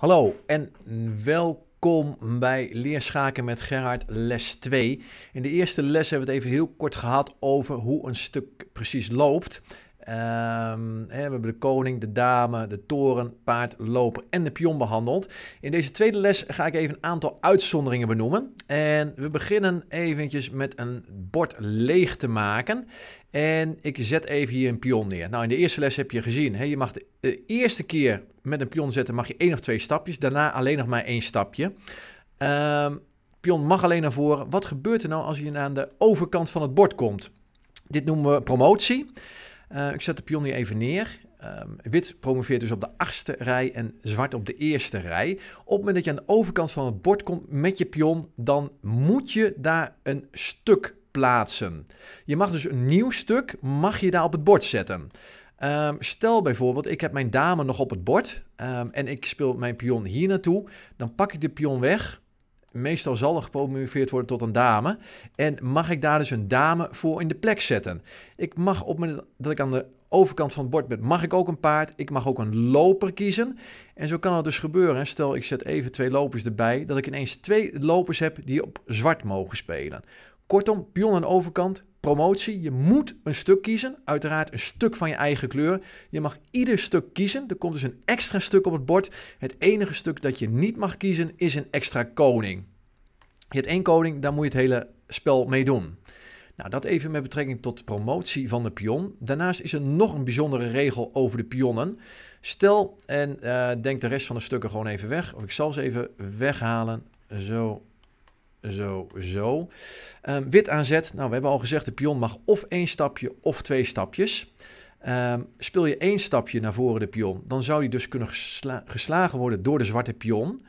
Hallo en welkom bij Leerschaken met Gerhard, les 2. In de eerste les hebben we het even heel kort gehad over hoe een stuk precies loopt. Ehm, hè, we hebben de koning, de dame, de toren, paard, loper en de pion behandeld. In deze tweede les ga ik even een aantal uitzonderingen benoemen. En we beginnen eventjes met een bord leeg te maken. En ik zet even hier een pion neer. Nou, in de eerste les heb je gezien, hè, je mag de eerste keer met een pion zetten, mag je één of twee stapjes. Daarna alleen nog maar één stapje. Um, pion mag alleen naar voren. Wat gebeurt er nou als je aan de overkant van het bord komt? Dit noemen we promotie. Eh, ik zet de pion hier even neer. Ehm, wit promoveert dus op de achtste rij en zwart op de eerste rij. Op het moment dat je aan de overkant van het bord komt met je pion, dan moet je daar een stuk plaatsen. Je mag dus een nieuw stuk, mag je daar op het bord zetten. Ehm, stel bijvoorbeeld, ik heb mijn dame nog op het bord um, en ik speel mijn pion hier naartoe. Dan pak ik de pion weg meestal zal er gepromoveerd worden tot een dame. En mag ik daar dus een dame voor in de plek zetten? Ik mag op het dat ik aan de overkant van het bord ben, mag ik ook een paard. Ik mag ook een loper kiezen. En zo kan het dus gebeuren. Stel, ik zet even twee lopers erbij, dat ik ineens twee lopers heb die op zwart mogen spelen. Kortom, pion aan overkant, promotie. Je moet een stuk kiezen. Uiteraard een stuk van je eigen kleur. Je mag ieder stuk kiezen. Er komt dus een extra stuk op het bord. Het enige stuk dat je niet mag kiezen is een extra koning. Je hebt één koning, daar moet je het hele spel mee doen. Nou, dat even met betrekking tot promotie van de pion. Daarnaast is er nog een bijzondere regel over de pionnen. Stel, en eh, denk de rest van de stukken gewoon even weg. Of ik zal ze even weghalen. Zo zo, zo. Ehm, wit aanzet. Nou, we hebben al gezegd, de pion mag of één stapje of twee stapjes. Um, speel je één stapje naar voren de pion, dan zou die dus kunnen geslagen worden door de zwarte pion.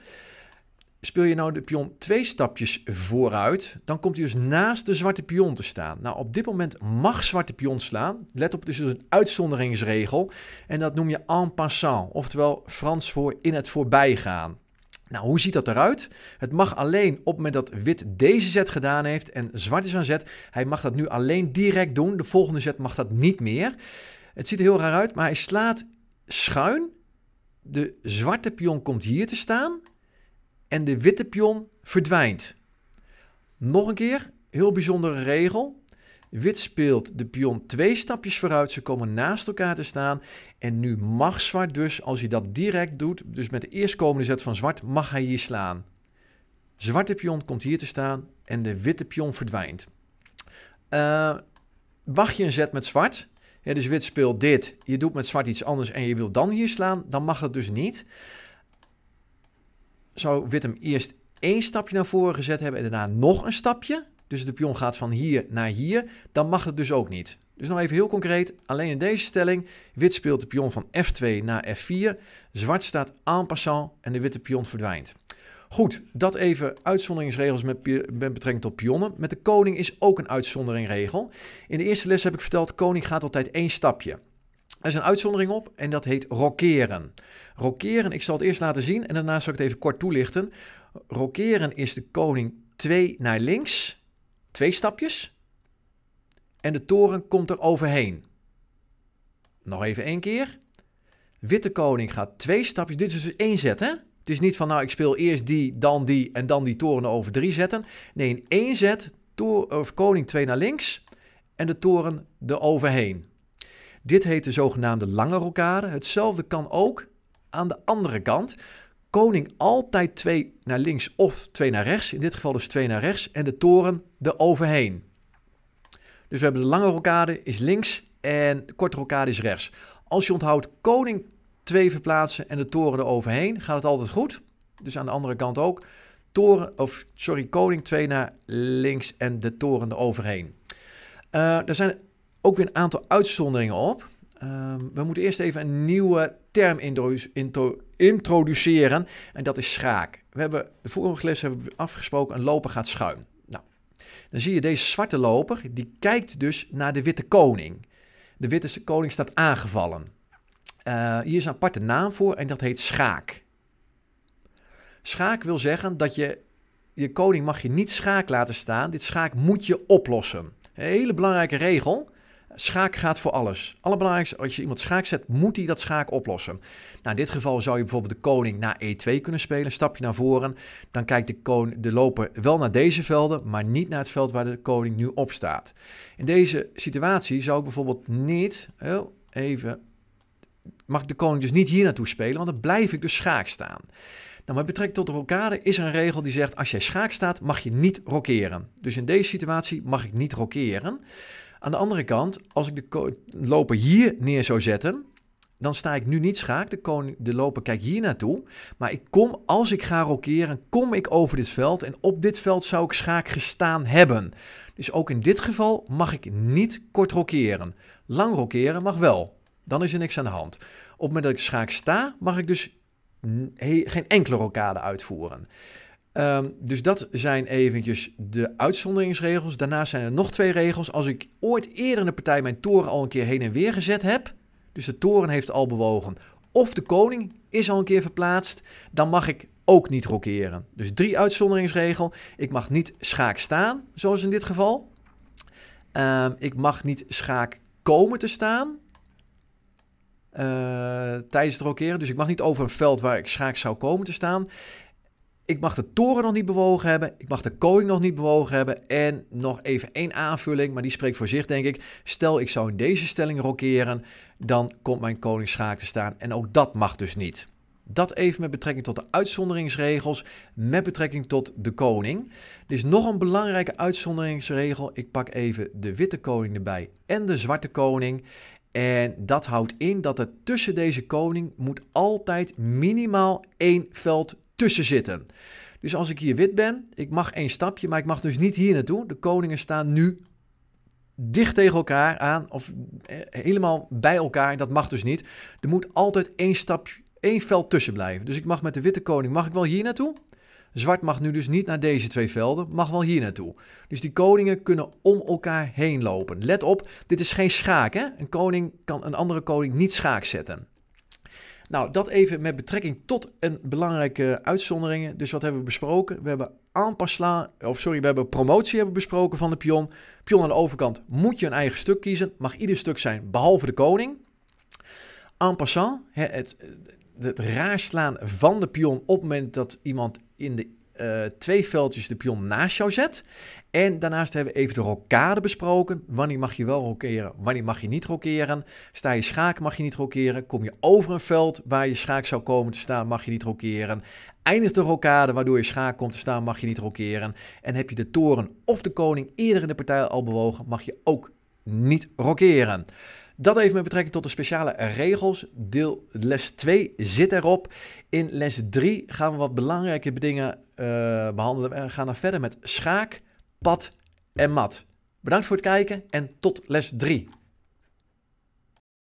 Speel je nou de pion twee stapjes vooruit, dan komt hij dus naast de zwarte pion te staan. Nou, op dit moment mag zwarte pion slaan. Let op, het is dus een uitzonderingsregel. En dat noem je en passant, oftewel Frans voor in het voorbijgaan. Nou, hoe ziet dat eruit? Het mag alleen op het moment dat wit deze zet gedaan heeft en zwart is aan zet. Hij mag dat nu alleen direct doen. De volgende zet mag dat niet meer. Het ziet er heel raar uit, maar hij slaat schuin. De zwarte pion komt hier te staan en de witte pion verdwijnt. Nog een keer, heel bijzondere regel. Wit speelt de pion twee stapjes vooruit. Ze komen naast elkaar te staan. En nu mag zwart dus, als hij dat direct doet, dus met de eerstkomende zet van zwart, mag hij hier slaan. Zwarte pion komt hier te staan en de witte pion verdwijnt. Uh, wacht je een zet met zwart, dus wit speelt dit, je doet met zwart iets anders en je wilt dan hier slaan, dan mag dat dus niet. Zou wit hem eerst één stapje naar voren gezet hebben en daarna nog een stapje, dus de pion gaat van hier naar hier, dan mag het dus ook niet. Dus nog even heel concreet, alleen in deze stelling. Wit speelt de pion van F2 naar F4. Zwart staat aan passant en de witte pion verdwijnt. Goed, dat even uitzonderingsregels met, betrekking tot pionnen. Met de koning is ook een uitzonderingregel. In de eerste les heb ik verteld, koning gaat altijd één stapje. Er is een uitzondering op en dat heet rokeren. Rokeren, ik zal het eerst laten zien en daarna zal ik het even kort toelichten. Rokeren is de koning 2 naar links twee stapjes en de toren komt er overheen. Nog even één keer. Witte koning gaat twee stapjes. Dit is dus één zet, hè? Het is niet van, nou, ik speel eerst die, dan die en dan die toren over drie zetten. Nee, in één zet, of koning twee naar links en de toren overheen. Dit heet de zogenaamde lange rokade. Hetzelfde kan ook aan de andere kant koning altijd twee naar links of twee naar rechts. In dit geval dus twee naar rechts en de toren overheen. Dus we hebben de lange rokade is links en de korte rokade is rechts. Als je onthoudt koning 2 verplaatsen en de toren eroverheen, gaat het altijd goed. Dus aan de andere kant ook. Toren, of sorry, koning 2 naar links en de toren eroverheen. Uh, er zijn ook weer een aantal uitzonderingen op. Ehm, we moeten eerst even een nieuwe term introduceren en dat is schaak. We hebben de vorige les hebben we afgesproken, een loper gaat schuin. Nou, dan zie je deze zwarte loper, die kijkt dus naar de witte koning. De witte koning staat aangevallen. Eh, hier is een aparte naam voor en dat heet schaak. Schaak wil zeggen dat je je koning mag je niet schaak laten staan. Dit schaak moet je oplossen. Een hele belangrijke regel. Schaak gaat voor alles. Allerbelangrijkste, als je iemand schaak zet, moet hij dat schaak oplossen. Nou, in dit geval zou je bijvoorbeeld de koning naar E2 kunnen spelen, een stapje naar voren. Dan kijkt de, koning, de loper wel naar deze velden, maar niet naar het veld waar de koning nu op staat. In deze situatie zou ik bijvoorbeeld niet, oh, even, mag ik de koning dus niet hier naartoe spelen, want dan blijf ik dus schaak staan. Nou, met betrekking tot de rokade is er een regel die zegt: als jij schaak staat, mag je niet rokeren. Dus in deze situatie mag ik niet rokeren. Aan de andere kant, als ik de loper hier neer zou zetten, dan sta ik nu niet schaak. De, de loper kijkt hier naartoe. Maar ik kom, als ik ga rokeren, kom ik over dit veld. En op dit veld zou ik schaak gestaan hebben. Dus ook in dit geval mag ik niet kort rokeren. Lang rokeren mag wel. Dan is er niks aan de hand. Op het moment dat ik schaak sta, mag ik dus geen enkele rokade uitvoeren. Ehm, dus dat zijn eventjes de uitzonderingsregels. Daarnaast zijn er nog twee regels. Als ik ooit eerder in de partij mijn toren al een keer heen en weer gezet heb, dus de toren heeft al bewogen, of de koning is al een keer verplaatst, dan mag ik ook niet rokeren. Dus drie uitzonderingsregel. Ik mag niet schaak staan, zoals in dit geval. Ehm, ik mag niet schaak komen te staan. Eh, tijdens het rokeren. Dus ik mag niet over een veld waar ik schaak zou komen te staan ik mag de toren nog niet bewogen hebben. Ik mag de koning nog niet bewogen hebben. En nog even één aanvulling, maar die spreekt voor zich, denk ik. Stel, ik zou in deze stelling rokeren, dan komt mijn koning schaak te staan. En ook dat mag dus niet. Dat even met betrekking tot de uitzonderingsregels, met betrekking tot de koning. Er is nog een belangrijke uitzonderingsregel. Ik pak even de witte koning erbij en de zwarte koning. En dat houdt in dat er tussen deze koning moet altijd minimaal één veld tussen zitten. Dus als ik hier wit ben, ik mag één stapje, maar ik mag dus niet hier naartoe. De koningen staan nu dicht tegen elkaar aan of eh, helemaal bij elkaar. Dat mag dus niet. Er moet altijd één stap, één veld tussen blijven. Dus ik mag met de witte koning, mag ik wel hier naartoe? Zwart mag nu dus niet naar deze twee velden, mag wel hier naartoe. Dus die koningen kunnen om elkaar heen lopen. Let op, dit is geen schaak. Hè? Een koning kan een andere koning niet schaak zetten. Nou, dat even met betrekking tot een belangrijke uitzonderingen. Dus wat hebben we besproken? We hebben aanpasla, of sorry, we hebben promotie hebben besproken van de pion. Pion aan de overkant moet je een eigen stuk kiezen. Mag ieder stuk zijn, behalve de koning. En passant, het, het, het van de pion op het moment dat iemand in de eh, twee veldjes de pion naast jou zet. En daarnaast hebben we even de rokade besproken. Wanneer mag je wel rokeren, wanneer mag je niet rokeren. Sta je schaak, mag je niet rokeren. Kom je over een veld waar je schaak zou komen te staan, mag je niet rokeren. Eindigt de rokade waardoor je schaak komt te staan, mag je niet rokeren. En heb je de toren of de koning eerder in de partij al bewogen, mag je ook niet rokeren. Dat even met betrekking tot de speciale regels. Deel les 2 zit erop. In les 3 gaan we wat belangrijke dingen uh, behandelen. We gaan dan verder met schaak, pad en mat. Bedankt voor het kijken en tot les 3.